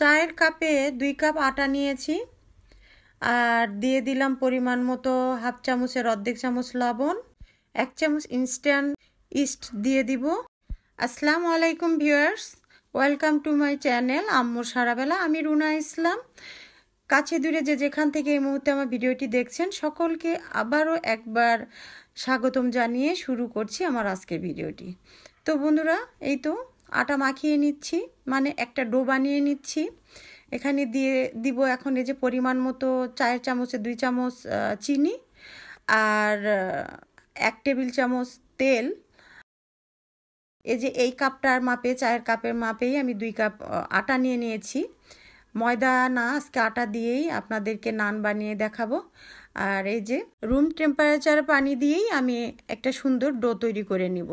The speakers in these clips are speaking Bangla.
চায়ের কাপে দুই কাপ আটা নিয়েছি আর দিয়ে দিলাম পরিমাণ মতো হাফ চামচের অর্ধেক চামচ লবণ এক চামচ ইনস্ট্যান্ট ইস্ট দিয়ে দিব আসসালামু আলাইকুম viewers welcome to my channel আম্মুর সারাবেলা আমি রুনা ইসলাম কাছে দূরে যে যেখান থেকে এই মুহূর্তে আমার ভিডিওটি দেখছেন সকলকে আবারও একবার স্বাগতম জানিয়ে শুরু করছি আমার আজকের ভিডিওটি তো বন্ধুরা এই তো আটা মাখিয়ে নিচ্ছি মানে একটা ডো বানিয়ে নিচ্ছি এখানে দিয়ে দিব এখন এই যে পরিমাণ মতো চায়ের চামচে দুই চামচ চিনি আর এক টেবিল চামচ তেল এই যে এই কাপটার মাপে চায়ের কাপের মাপেই আমি দুই কাপ আটা নিয়ে নিয়েছি ময়দা না আজকে আটা দিয়েই আপনাদেরকে নান বানিয়ে দেখাবো আর এই যে রুম টেম্পারেচার পানি দিয়েই আমি একটা সুন্দর ডো তৈরি করে নিব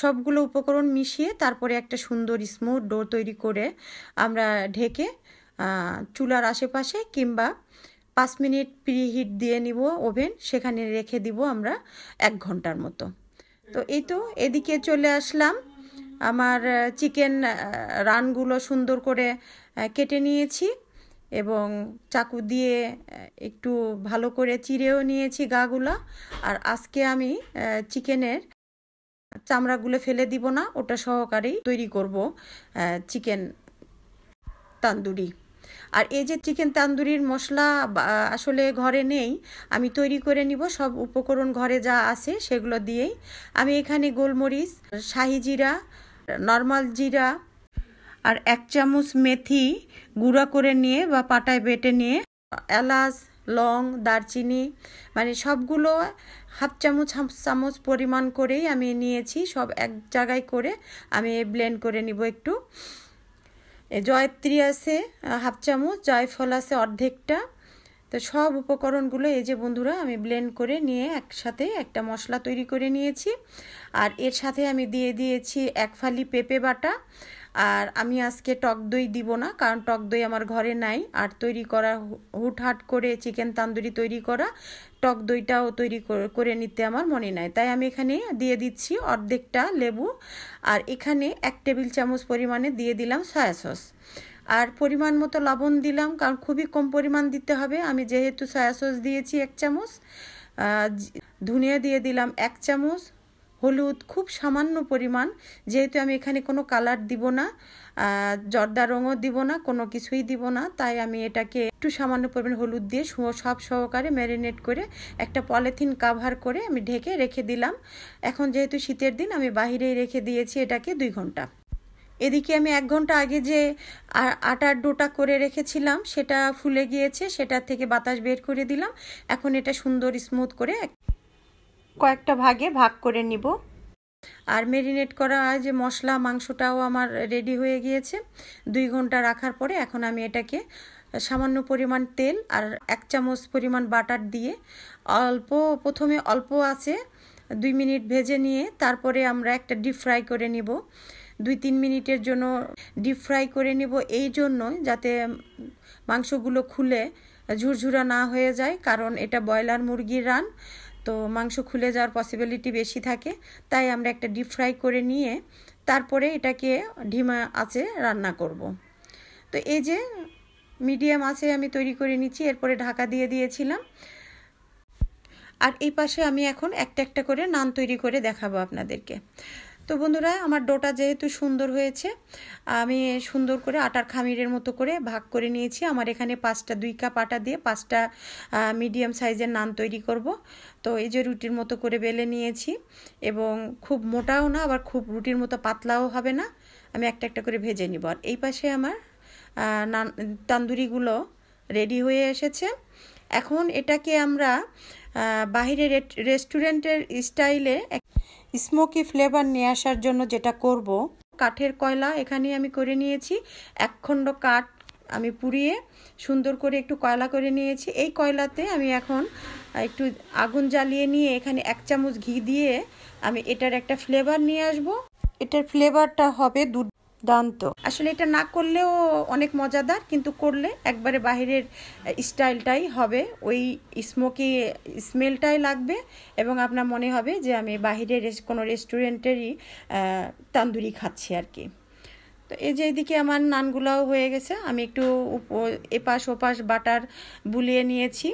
সবগুলো উপকরণ মিশিয়ে তারপরে একটা সুন্দর স্মুথ ডো তৈরি করে আমরা ঢেকে চুলার আশেপাশে কিংবা পাঁচ মিনিট প্রিহিট দিয়ে নিব ওভেন সেখানে রেখে দিব আমরা এক ঘন্টার মতো তো এই তো এদিকে চলে আসলাম আমার চিকেন রানগুলো সুন্দর করে কেটে নিয়েছি এবং চাকু দিয়ে একটু ভালো করে চিড়েও নিয়েছি গাগুলো আর আজকে আমি চিকেনের চামড়াগুলো ফেলে দিব না ওটা সহকারেই তৈরি করব চিকেন তান্দুরি আর এই যে চিকেন তান্দুরির মশলা আসলে ঘরে নেই আমি তৈরি করে নিব সব উপকরণ ঘরে যা আছে সেগুলো দিয়েই আমি এখানে গোলমরিচ শাহিজিরা জিরা নর্মাল জিরা আর এক চামচ মেথি গুঁড়া করে নিয়ে বা পাটায় বেটে নিয়ে এলাচ লং দারচিনি মানে সবগুলো হাফ চামচ হাফ চামচ পরিমাণ করেই আমি নিয়েছি সব এক জায়গায় করে আমি ব্লেন্ড করে নিব একটু জয়ত্রী আছে হাফ চামচ জয়ফল আছে অর্ধেকটা তো সব উপকরণগুলো এই যে বন্ধুরা আমি ব্লেন্ড করে নিয়ে একসাথে একটা মশলা তৈরি করে নিয়েছি আর এর সাথে আমি দিয়ে দিয়েছি এক ফালি পেঁপে বাটা আর আমি আজকে টক দই দিব না কারণ টক দই আমার ঘরে নাই আর তৈরি করা হুটহাট করে চিকেন তান্দুরি তৈরি করা টক দইটাও তৈরি করে নিতে আমার মনে নাই তাই আমি এখানে দিয়ে দিচ্ছি অর্ধেকটা লেবু আর এখানে এক টেবিল চামচ পরিমাণে দিয়ে দিলাম সয়া সস আর পরিমাণ মতো লবণ দিলাম কারণ খুবই কম পরিমাণ দিতে হবে আমি যেহেতু সয়া সস দিয়েছি এক চামচ ধনিয়া দিয়ে দিলাম এক চামচ হলুদ খুব সামান্য পরিমাণ যেহেতু আমি এখানে কোনো কালার দিব না জর্দা রঙও দিব না কোনো কিছুই দিব না তাই আমি এটাকে একটু সামান্য পরিমাণ হলুদ দিয়ে সব সহকারে ম্যারিনেট করে একটা পলিথিন কাভার করে আমি ঢেকে রেখে দিলাম এখন যেহেতু শীতের দিন আমি বাহিরেই রেখে দিয়েছি এটাকে দুই ঘন্টা এদিকে আমি এক ঘন্টা আগে যে আটার ডোটা করে রেখেছিলাম সেটা ফুলে গিয়েছে সেটার থেকে বাতাস বের করে দিলাম এখন এটা সুন্দর স্মুথ করে কয়েকটা ভাগে ভাগ করে নিব আর মেরিনেট করা যে মশলা মাংসটাও আমার রেডি হয়ে গিয়েছে দুই ঘন্টা রাখার পরে এখন আমি এটাকে সামান্য পরিমাণ তেল আর এক চামচ পরিমাণ বাটার দিয়ে অল্প প্রথমে অল্প আছে দুই মিনিট ভেজে নিয়ে তারপরে আমরা একটা ডিপ ফ্রাই করে নিব দুই তিন মিনিটের জন্য ডিপ ফ্রাই করে নেব এই জন্য যাতে মাংসগুলো খুলে ঝুরঝুরা না হয়ে যায় কারণ এটা ব্রয়লার মুরগির রান তো মাংস খুলে যাওয়ার পসিবিলিটি বেশি থাকে তাই আমরা একটা ডিপ ফ্রাই করে নিয়ে তারপরে এটাকে ঢিমা আছে রান্না করব। তো এই যে মিডিয়াম আছে আমি তৈরি করে নিচ্ছি এরপরে ঢাকা দিয়ে দিয়েছিলাম আর এই পাশে আমি এখন একটা একটা করে নান তৈরি করে দেখাবো আপনাদেরকে তো বন্ধুরা আমার ডোটা যেহেতু সুন্দর হয়েছে আমি সুন্দর করে আটার খামিরের মতো করে ভাগ করে নিয়েছি আমার এখানে পাঁচটা দুই কাপ আটা দিয়ে পাঁচটা মিডিয়াম সাইজের নান তৈরি করব তো এই যে রুটির মতো করে বেলে নিয়েছি এবং খুব মোটাও না আবার খুব রুটির মতো পাতলাও হবে না আমি একটা একটা করে ভেজে নিব আর এই পাশে আমার নান তান্দুরিগুলো রেডি হয়ে এসেছে এখন এটাকে আমরা বাহিরের রেস্টুরেন্টের স্টাইলে স্মোকি ফ্লেভার নিয়ে আসার জন্য যেটা করব কাঠের কয়লা এখানে আমি করে নিয়েছি একখণ্ড কাঠ আমি পুড়িয়ে সুন্দর করে একটু কয়লা করে নিয়েছি এই কয়লাতে আমি এখন একটু আগুন জ্বালিয়ে নিয়ে এখানে এক চামচ ঘি দিয়ে আমি এটার একটা ফ্লেভার নিয়ে আসব এটার ফ্লেভারটা হবে দুধ দুর্দান্ত আসলে এটা না করলেও অনেক মজাদার কিন্তু করলে একবারে বাহিরের স্টাইলটাই হবে ওই স্মোকি স্মেলটাই লাগবে এবং আপনার মনে হবে যে আমি বাহিরের কোনো রেস্টুরেন্টেরই তান্দুরি খাচ্ছি আর কি তো এই যে এদিকে আমার নানগুলাও হয়ে গেছে আমি একটু এপাশ ওপাশ বাটার বুলিয়ে নিয়েছি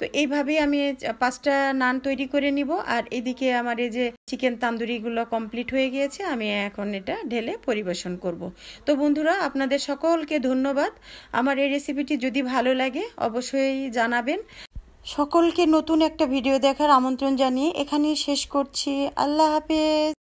তো এইভাবেই আমি পাঁচটা নান তৈরি করে নিব আর এদিকে আমার এই যে চিকেন তান্দুরিগুলো কমপ্লিট হয়ে গিয়েছে আমি এখন এটা ঢেলে পরিবেশন করব। তো বন্ধুরা আপনাদের সকলকে ধন্যবাদ আমার এই রেসিপিটি যদি ভালো লাগে অবশ্যই জানাবেন সকলকে নতুন একটা ভিডিও দেখার আমন্ত্রণ জানিয়ে এখানেই শেষ করছি আল্লাহ হাফেজ